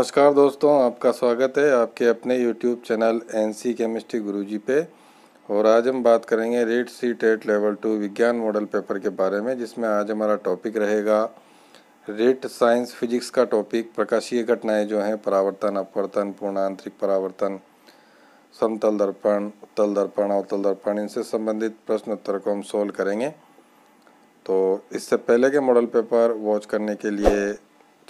नमस्कार दोस्तों आपका स्वागत है आपके अपने YouTube channel N C chemistry जी पे और आज हम बात करेंगे REET C TET level two विज्ञान मॉडल पेपर के बारे में जिसमें आज हमारा टॉपिक रहेगा रेट साइंस फिजिक्स का टॉपिक प्रकाशीय घटनाएं जो हैं परावर्तन अपवर्तन पूर्ण आंतरिक परावर्तन समतल दर्पण उत्तल दर्पण अवतल दर्पण इनसे संबंधित प्रश्न उत्तर को हम सोल्व करेंगे तो इससे पहले के मॉडल पेपर वॉच करने के लिए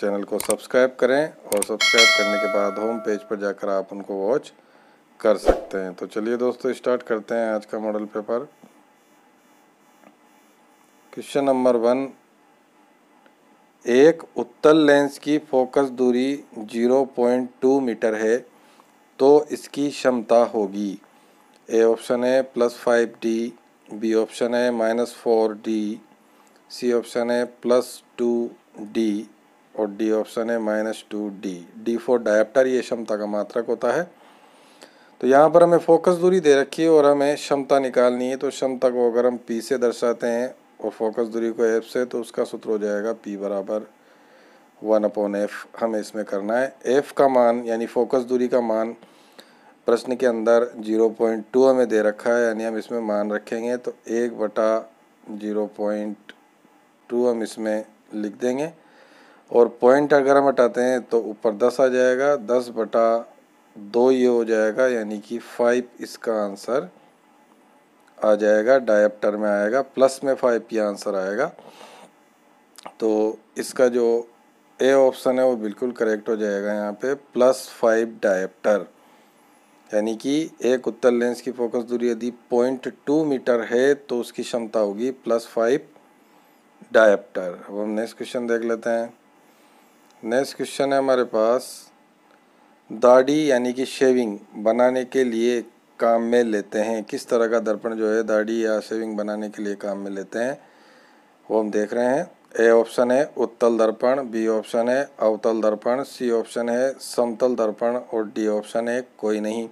चैनल को सब्सक्राइब करें और सब्सक्राइब करने के बाद होम पेज पर जाकर आप उनको वॉच कर सकते हैं तो चलिए दोस्तों स्टार्ट करते हैं आज का model paper question number one एक उत्तल लेंस की फोकस दूरी 0.2 मीटर है तो इसकी क्षमता होगी ए ऑप्शन है plus five D B option है minus four D C option है प्लस टू डी और डी ऑप्शन है minus two D D four diopter ये क्षमता का मात्रक होता है तो यहाँ पर हमें फोकस दूरी दे रखी है और हमें क्षमता निकालनी है तो क्षमता को अगर हम पी से दर्शाते हैं और फोकस दूरी को एफ से तो उसका सूत्र हो जाएगा पी बराबर वन अपॉन एफ हमें इसमें करना है एफ का मान यानी फोकस दूरी का मान प्रश्न के अंदर जीरो पॉइंट टू हमें दे रखा है यानी हम इसमें मान रखेंगे तो एक बटा जीरो पॉइंट टू हम इसमें लिख देंगे और पॉइंट अगर हम हटाते हैं तो ऊपर दस आ जाएगा दस बटा दो ये हो जाएगा यानी कि फाइव इसका आंसर आ जाएगा डायप्टर में आएगा प्लस में फाइव ये आंसर आएगा तो इसका जो ए ऑप्शन है वो बिल्कुल करेक्ट हो जाएगा यहाँ पे प्लस फाइव डायप्टर यानी कि एक उत्तर लेंस की फोकस दूरी यदि पॉइंट टू मीटर है तो उसकी क्षमता होगी प्लस फाइव डायप्टर अब हम नेक्स्ट क्वेश्चन देख लेते हैं नेक्स्ट क्वेश्चन है हमारे पास दाढ़ी यानी कि शेविंग बनाने के लिए काम में लेते हैं किस तरह का दर्पण जो है दाढ़ी या शेविंग बनाने के लिए काम में लेते हैं वो हम देख रहे हैं ए ऑप्शन है उत्तल दर्पण बी ऑप्शन है अवतल दर्पण सी ऑप्शन है समतल दर्पण और डी ऑप्शन है कोई नहीं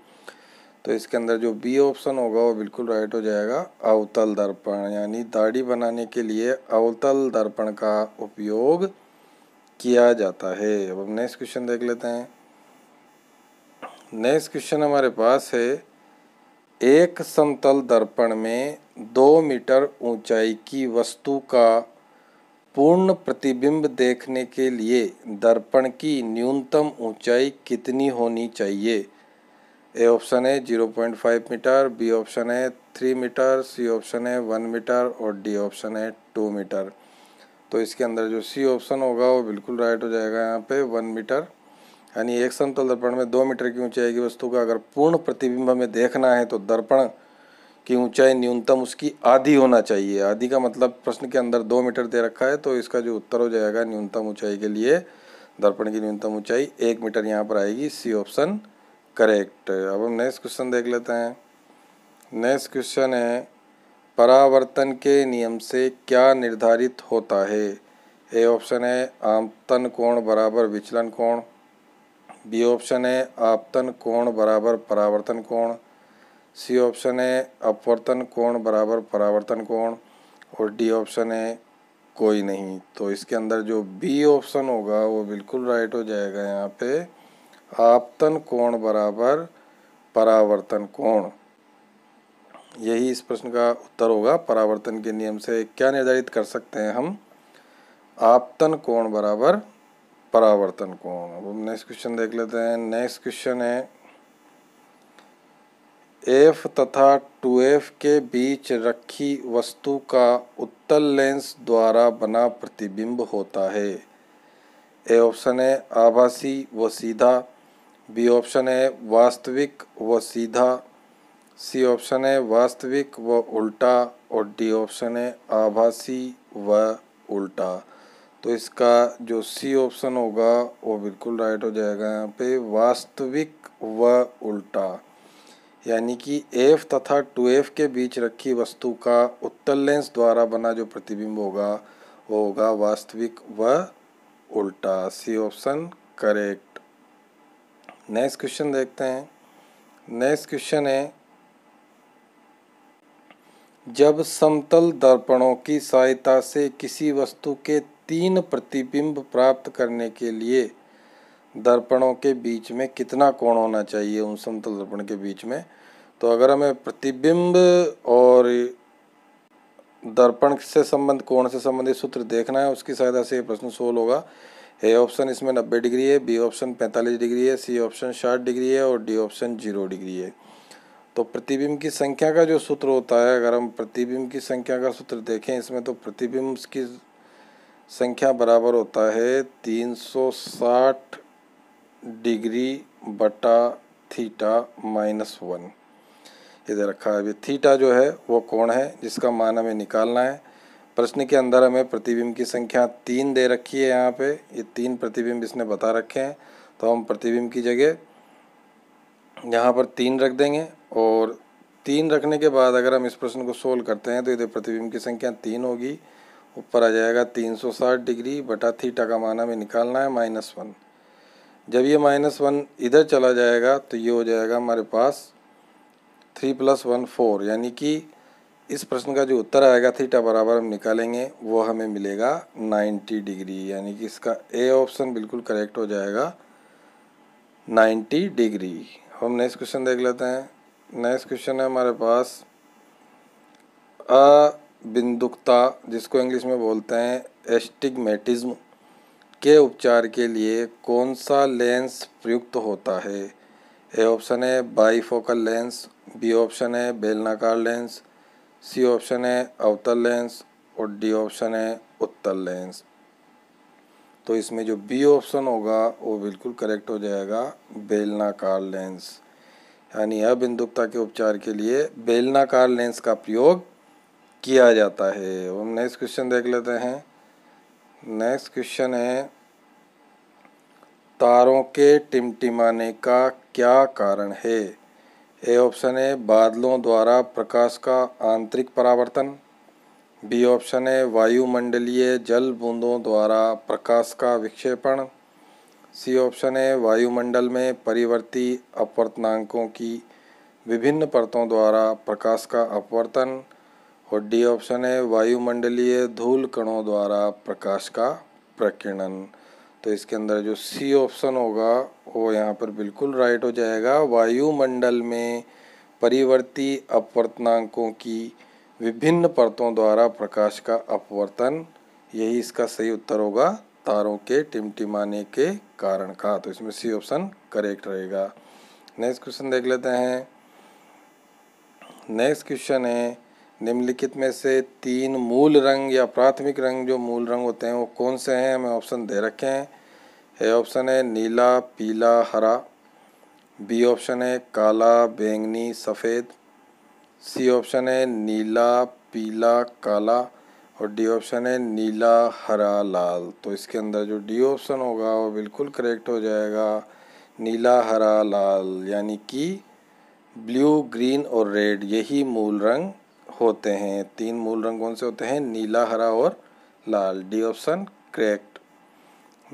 तो इसके अंदर जो बी ऑप्शन होगा वो बिल्कुल राइट हो जाएगा अवतल दर्पण यानी दाढ़ी बनाने के लिए अवतल दर्पण का उपयोग किया जाता है अब हम नेक्स्ट क्वेश्चन देख लेते हैं नेक्स्ट क्वेश्चन हमारे पास है एक समतल दर्पण में दो मीटर ऊंचाई की वस्तु का पूर्ण प्रतिबिंब देखने के लिए दर्पण की न्यूनतम ऊंचाई कितनी होनी चाहिए ए ऑप्शन है zero point five metre B option है थ्री मीटर सी ऑप्शन है वन मीटर और डी ऑप्शन है टू मीटर तो इसके अंदर जो सी ऑप्शन होगा वो बिल्कुल राइट हो जाएगा यहाँ पे वन मीटर यानी एक समतल दर्पण में दो मीटर की ऊंचाई की वस्तु का अगर पूर्ण प्रतिबिंब में देखना है तो दर्पण की ऊंचाई न्यूनतम उसकी आधी होना चाहिए आधी का मतलब प्रश्न के अंदर दो मीटर दे रखा है तो इसका जो उत्तर हो जाएगा न्यूनतम ऊंचाई के लिए दर्पण की न्यूनतम ऊंचाई एक मीटर यहाँ पर आएगी सी ऑप्शन करेक्ट अब हम नेक्स्ट क्वेश्चन देख लेते हैं नेक्स्ट क्वेश्चन है परावर्तन के नियम से क्या निर्धारित होता है ए ऑप्शन है आमतन कोण बराबर विचलन कोण बी ऑप्शन है आपतन कोण बराबर परावर्तन कोण सी ऑप्शन है अपवर्तन कोण बराबर परावर्तन कोण और डी ऑप्शन है कोई नहीं तो इसके अंदर जो बी ऑप्शन होगा वो बिल्कुल राइट हो जाएगा यहाँ पे आपतन कोण बराबर परावर्तन कोण यही इस प्रश्न का उत्तर होगा परावर्तन के नियम से क्या निर्धारित कर सकते हैं हम आपतन कोण बराबर परावर्तन कोण अब हम नेक्स्ट क्वेश्चन देख लेते हैं नेक्स्ट क्वेश्चन है एफ तथा टू एफ के बीच रखी वस्तु का उत्तल लेंस द्वारा बना प्रतिबिंब होता है ए ऑप्शन है आभासी व सीधा बी ऑप्शन है वास्तविक व सीधा सी ऑप्शन है वास्तविक व उल्टा और डी ऑप्शन है आभासी व उल्टा तो इसका जो सी ऑप्शन होगा वो बिल्कुल राइट हो जाएगा यहाँ पे वास्तविक व उल्टा यानी कि एफ तथा टू एफ के बीच रखी वस्तु का उत्तल लेंस द्वारा बना जो प्रतिबिंब होगा वो होगा वास्तविक व उल्टा C option correct next question देखते हैं नेक्स्ट क्वेश्चन है जब समतल दर्पणों की सहायता से किसी वस्तु के तीन प्रतिबिंब प्राप्त करने के लिए दर्पणों के बीच में कितना कोण होना चाहिए उन समतल दर्पण के बीच में तो अगर हमें प्रतिबिंब और दर्पण से संबंध कोण से संबंधित सूत्र देखना है उसकी सहायता से ये प्रश्न सोल्व होगा ए ऑप्शन इसमें नब्बे डिग्री है बी ऑप्शन पैंतालीस डिग्री है सी ऑप्शन साठ डिग्री है और डी ऑप्शन जीरो डिग्री है तो प्रतिबिंब की संख्या का जो सूत्र होता है अगर हम प्रतिबिंब की संख्या का सूत्र देखें इसमें तो प्रतिबिंब की संख्या बराबर होता है 360 डिग्री बटा थीटा माइनस वन इधर रखा है अभी थीटा जो है वो कोण है जिसका मान हमें निकालना है प्रश्न के अंदर हमें प्रतिबिंब की संख्या तीन दे रखी है यहाँ पे ये तीन प्रतिबिंब इसने बता रखे हैं तो हम प्रतिबिंब की जगह यहाँ पर तीन रख देंगे और तीन रखने के बाद अगर हम इस प्रश्न को सोल्व करते हैं तो इधर प्रतिबिंब की संख्या तीन होगी ऊपर आ जाएगा तीन सौ साठ डिग्री बटा थीटा का मान हमें निकालना है माइनस वन जब ये माइनस वन इधर चला जाएगा तो ये हो जाएगा हमारे पास थ्री प्लस वन फोर यानी कि इस प्रश्न का जो उत्तर आएगा थीटा बराबर हम निकालेंगे वो हमें मिलेगा नाइन्टी डिग्री यानी कि इसका ए ऑप्शन बिल्कुल करेक्ट हो जाएगा नाइन्टी डिग्री हम नेक्स्ट क्वेश्चन देख लेते हैं नेक्स्ट क्वेश्चन है हमारे पास अ बिंदुकता जिसको इंग्लिश में बोलते हैं एस्टिगमेटिज्म के उपचार के लिए कौन सा लेंस प्रयुक्त होता है ए ऑप्शन है बाईफोकल लेंस बी ऑप्शन है बेलनाकार लेंस सी ऑप्शन है अवतल लेंस और डी ऑप्शन है उत्तल लेंस तो इसमें जो बी ऑप्शन होगा वो बिल्कुल करेक्ट हो जाएगा बेलनाकार लेंस यानी अब इंदुकता के उपचार के लिए बेलनाकार लेंस का प्रयोग किया जाता है हम नेक्स्ट क्वेश्चन देख लेते हैं नेक्स्ट क्वेश्चन है तारों के टिमटिमाने का क्या कारण है ए ऑप्शन है बादलों द्वारा प्रकाश का आंतरिक परावर्तन बी ऑप्शन है वायुमंडलीय जल बूंदों द्वारा प्रकाश का विक्षेपण सी ऑप्शन है वायुमंडल में परिवर्ती अपवर्तनांकों की विभिन्न परतों द्वारा प्रकाश का अपवर्तन और डी ऑप्शन है वायुमंडलीय धूल कणों द्वारा प्रकाश का प्रकीर्णन तो इसके अंदर जो सी ऑप्शन होगा वो यहाँ पर बिल्कुल राइट हो जाएगा वायुमंडल में परिवर्ती अपवर्तनांकों की विभिन्न परतों द्वारा प्रकाश का अपवर्तन यही इसका सही उत्तर होगा तारों के टिमटिमाने के कारण का तो इसमें सी ऑप्शन करेक्ट रहेगा नेक्स्ट क्वेश्चन देख लेते हैं नेक्स्ट क्वेश्चन है निम्नलिखित में से तीन मूल रंग या प्राथमिक रंग जो मूल रंग होते हैं वो कौन से हैं हमें ऑप्शन दे रखे हैं ए ऑप्शन है नीला पीला हरा बी ऑप्शन है काला बैंगनी सफ़ेद सी ऑप्शन है नीला पीला काला और डी ऑप्शन है नीला हरा लाल तो इसके अंदर जो डी ऑप्शन होगा वो बिल्कुल करेक्ट हो जाएगा नीला हरा लाल यानी कि ब्लू ग्रीन और रेड यही मूल रंग होते हैं तीन मूल रंग कौन से होते हैं नीला हरा और लाल D option correct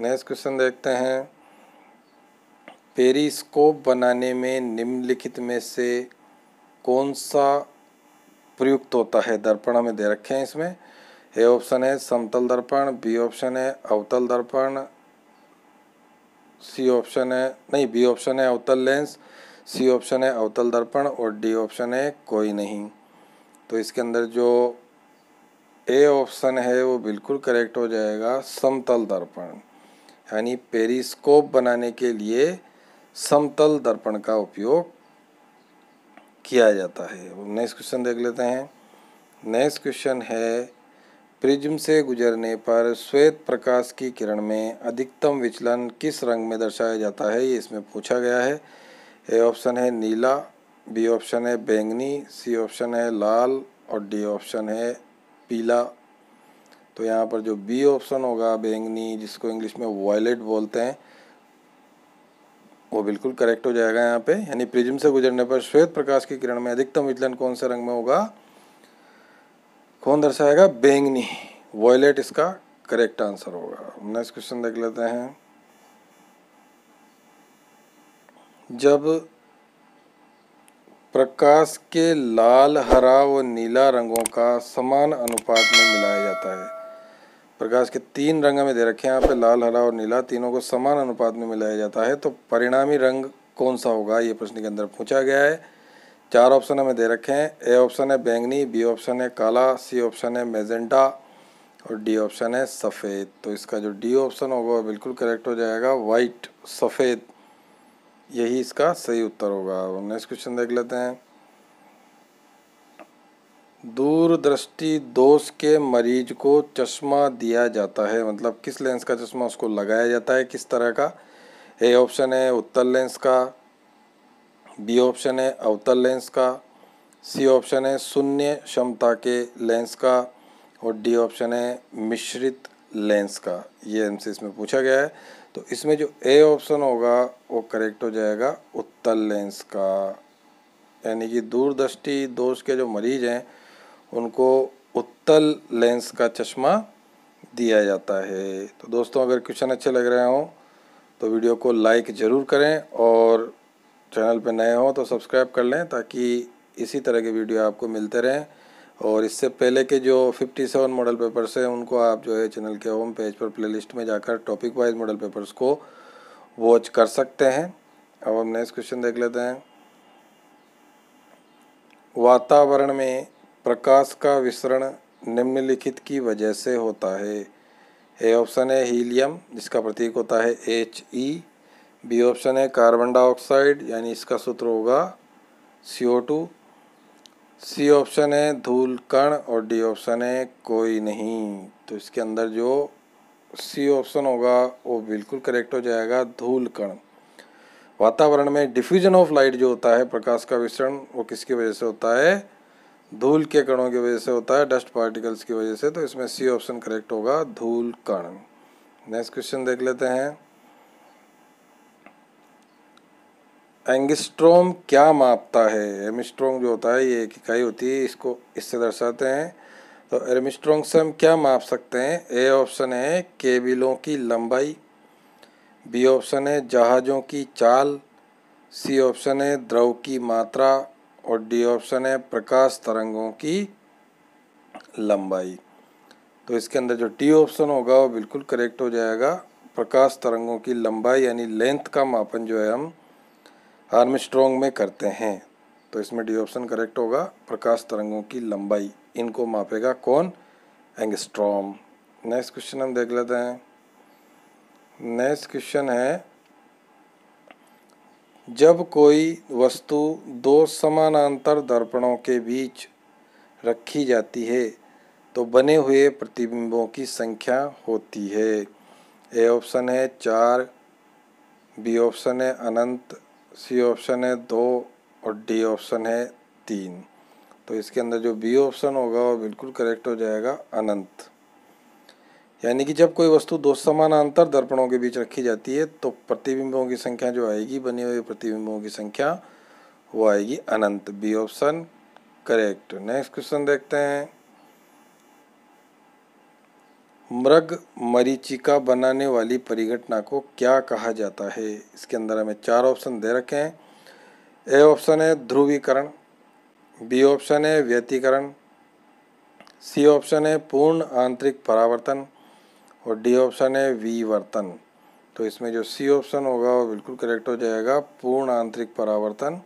next question देखते हैं पेरिस्कोप बनाने में निम्नलिखित में से कौन सा प्रयुक्त होता है दर्पण में दे रखे हैं इसमें ए ऑप्शन है समतल दर्पण बी ऑप्शन है अवतल दर्पण सी ऑप्शन है नहीं बी ऑप्शन है अवतल लेंस सी ऑप्शन है अवतल दर्पण और डी ऑप्शन है कोई नहीं तो इसके अंदर जो ए ऑप्शन है वो बिल्कुल करेक्ट हो जाएगा समतल दर्पण यानी पेरिस्कोप बनाने के लिए समतल दर्पण का उपयोग किया जाता है नेक्स्ट क्वेश्चन देख लेते हैं नेक्स्ट क्वेश्चन है प्रिज्म से गुजरने पर श्वेत प्रकाश की किरण में अधिकतम विचलन किस रंग में दर्शाया जाता है ये इसमें पूछा गया है ए ऑप्शन है नीला बी ऑप्शन है बैंगनी सी ऑप्शन है लाल और डी ऑप्शन है पीला तो यहाँ पर जो बी ऑप्शन होगा बैंगनी जिसको इंग्लिश में वॉयलेट बोलते हैं वो बिल्कुल करेक्ट हो जाएगा यहाँ पे यानी प्रिज्म से गुजरने पर श्वेत प्रकाश की किरण में अधिकतम विचलन कौन से रंग में होगा कौन दर्शाएगा बेंगनी वॉयलेट इसका करेक्ट आंसर होगा नेक्स्ट क्वेश्चन देख लेते हैं जब प्रकाश के लाल हरा व नीला रंगों का समान अनुपात में मिलाया जाता है प्रकाश के तीन रंग में दे रखे हैं यहाँ पे लाल हरा और नीला तीनों को समान अनुपात में मिलाया जाता है तो परिणामी रंग कौन सा होगा ये प्रश्न के अंदर पूछा गया है चार ऑप्शन हमें दे रखे हैं ए ऑप्शन है बैंगनी बी ऑप्शन है काला सी ऑप्शन है मेजेंटा और डी ऑप्शन है सफ़ेद तो इसका जो डी ऑप्शन होगा वो बिल्कुल करेक्ट हो जाएगा वाइट सफ़ेद यही इसका सही उत्तर होगा और नेक्स्ट क्वेश्चन देख लेते हैं दूरदृष्टि दोष के मरीज को चश्मा दिया जाता है मतलब किस लेंस का चश्मा उसको लगाया जाता है किस तरह का ए ऑप्शन है उत्तर लेंस का बी ऑप्शन है अवतल लेंस का सी ऑप्शन है शून्य क्षमता के लेंस का और डी ऑप्शन है मिश्रित लेंस का ये हमसे इसमें पूछा गया है तो इसमें जो ए ऑप्शन होगा वो करेक्ट हो जाएगा उत्तल लेंस का यानी कि दूरदृष्टि दोष के जो मरीज हैं उनको उत्तल लेंस का चश्मा दिया जाता है तो दोस्तों अगर क्वेश्चन अच्छे लग रहे हों तो वीडियो को लाइक ज़रूर करें और चैनल पर नए हों तो सब्सक्राइब कर लें ताकि इसी तरह के वीडियो आपको मिलते रहें और इससे पहले के जो 57 मॉडल पेपर्स हैं उनको आप जो है चैनल के होम पेज पर प्लेलिस्ट में जाकर टॉपिक वाइज मॉडल पेपर्स को वॉच कर सकते हैं अब हम नेक्स्ट क्वेश्चन देख लेते हैं वातावरण में प्रकाश का विसरण निम्नलिखित की वजह से होता है ए ऑप्शन है हीलियम जिसका प्रतीक होता है H E e। B option है कार्बन डाइऑक्साइड यानी इसका सूत्र होगा सी ओ टू सी ऑप्शन है धूल कण और डी ऑप्शन है कोई नहीं तो इसके अंदर जो सी ऑप्शन होगा वो बिल्कुल करेक्ट हो जाएगा धूल कण वातावरण में डिफ्यूजन ऑफ लाइट जो होता है प्रकाश का विसरण वो किसकी वजह से होता है धूल के कणों की वजह से होता है डस्ट पार्टिकल्स की वजह से तो इसमें सी ऑप्शन करेक्ट होगा धूल कण नेक्स्ट क्वेश्चन देख लेते हैं एंगस्ट्रोम क्या मापता है एमिस्ट्रोम जो होता है ये एक इकाई होती है इसको इससे दर्शाते हैं तो एमिस्ट्रोम से हम क्या माप सकते हैं ए ऑप्शन है केबिलों की लंबाई बी ऑप्शन है जहाज़ों की चाल सी ऑप्शन है द्रव की मात्रा और डी ऑप्शन है प्रकाश तरंगों की लंबाई तो इसके अंदर जो टी ऑप्शन होगा वो बिल्कुल करेक्ट हो जाएगा प्रकाश तरंगों की लंबाई यानी लेंथ का मापन जो है हम स्ट्रोंग में करते हैं तो इसमें डी ऑप्शन करेक्ट होगा प्रकाश तरंगों की लंबाई इनको मापेगा कौन एंगस्ट्रॉम नेक्स्ट क्वेश्चन हम देख लेते हैं नेक्स्ट क्वेश्चन है जब कोई वस्तु दो समानांतर दर्पणों के बीच रखी जाती है तो बने हुए प्रतिबिंबों की संख्या होती है ए ऑप्शन है चार बी ऑप्शन है अनंत सी ऑप्शन है दो और डी ऑप्शन है तीन तो इसके अंदर जो बी ऑप्शन होगा वो बिल्कुल करेक्ट हो जाएगा अनंत यानी कि जब कोई वस्तु दो समानांतर दर्पणों के बीच रखी जाती है तो प्रतिबिंबों की संख्या जो आएगी बने हुए प्रतिबिंबों की संख्या वो आएगी अनंत B option correct next question देखते हैं मृग मरीचिका बनाने वाली परिघटना को क्या कहा जाता है इसके अंदर हमें चार ऑप्शन दे रखे हैं ए ऑप्शन है ध्रुवीकरण बी ऑप्शन है व्यतीकरण सी ऑप्शन है पूर्ण आंतरिक परावर्तन और डी ऑप्शन है वी वर्तन तो इसमें जो सी ऑप्शन होगा वो बिल्कुल करेक्ट हो जाएगा पूर्ण आंतरिक परावर्तन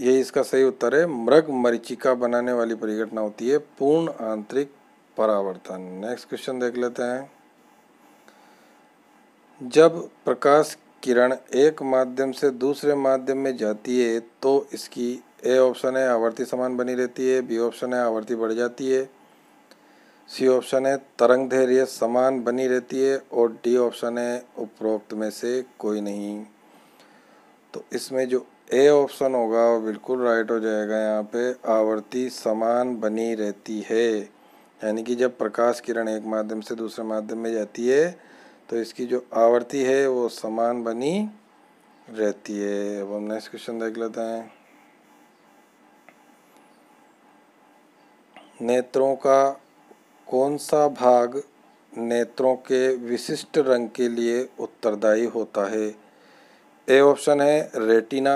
ये इसका सही उत्तर है मृग मरीचिका बनाने वाली परिघटना होती है पूर्ण आंतरिक परावर्तन नेक्स्ट क्वेश्चन देख लेते हैं जब प्रकाश किरण एक माध्यम से दूसरे माध्यम में जाती है तो इसकी ए ऑप्शन है आवर्ती समान बनी रहती है बी ऑप्शन है आवर्ती बढ़ जाती है सी ऑप्शन है तरंग धैर्य समान बनी रहती है और डी ऑप्शन है उपरोक्त में से कोई नहीं तो इसमें जो ए ऑप्शन होगा वो बिल्कुल राइट हो जाएगा यहाँ पे आवृत्ति समान बनी रहती है यानी कि जब प्रकाश किरण एक माध्यम से दूसरे माध्यम में जाती है तो इसकी जो आवर्ती है वो समान बनी रहती है अब हम नेक्स्ट क्वेश्चन देख लेते हैं नेत्रों का कौन सा भाग नेत्रों के विशिष्ट रंग के लिए उत्तरदायी होता है ए ऑप्शन है रेटिना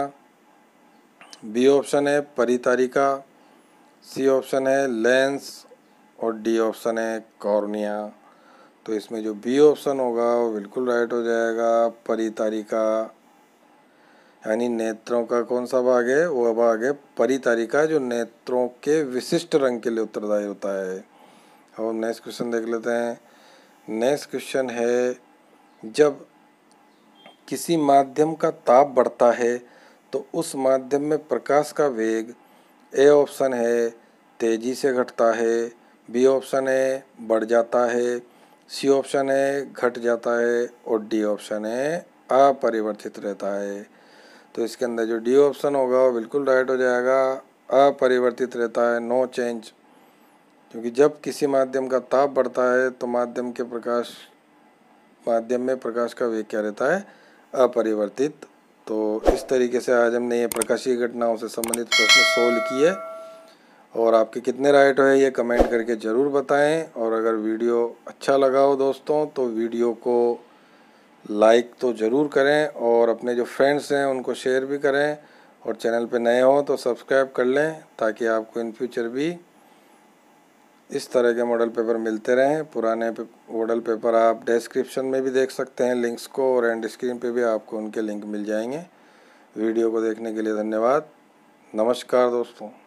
बी ऑप्शन है परितारिका सी ऑप्शन है लेंस और डी ऑप्शन है कॉर्निया तो इसमें जो बी ऑप्शन होगा वो बिल्कुल राइट हो जाएगा परितारिका यानी नेत्रों का कौन सा भाग है वो भाग है परितारिका जो नेत्रों के विशिष्ट रंग के लिए उत्तरदायी होता है अब हम नेक्स्ट क्वेश्चन देख लेते हैं नेक्स्ट क्वेश्चन है जब किसी माध्यम का ताप बढ़ता है तो उस माध्यम में प्रकाश का वेग ए ऑप्शन है तेज़ी से घटता है बी ऑप्शन है बढ़ जाता है सी ऑप्शन है घट जाता है और डी ऑप्शन है अपरिवर्तित रहता है तो इसके अंदर जो डी ऑप्शन होगा वो बिल्कुल राइट हो जाएगा अपरिवर्तित रहता है नो चेंज क्योंकि जब किसी माध्यम का ताप बढ़ता है तो माध्यम के प्रकाश माध्यम में प्रकाश का वेग क्या रहता है अपरिवर्तित तो इस तरीके से आज हमने ये प्रकाशीय घटनाओं से संबंधित प्रश्न सोल्व किए और आपके कितने राइट हुए ये कमेंट करके ज़रूर बताएं और अगर वीडियो अच्छा लगा हो दोस्तों तो वीडियो को लाइक तो ज़रूर करें और अपने जो फ्रेंड्स हैं उनको शेयर भी करें और चैनल पे नए हों तो सब्सक्राइब कर लें ताकि आपको इन फ्यूचर भी इस तरह के मॉडल पेपर मिलते रहें पुराने पे, मॉडल पेपर आप डिस्क्रिप्शन में भी देख सकते हैं लिंक्स को और एंड स्क्रीन पे भी आपको उनके लिंक मिल जाएंगे वीडियो को देखने के लिए धन्यवाद नमस्कार दोस्तों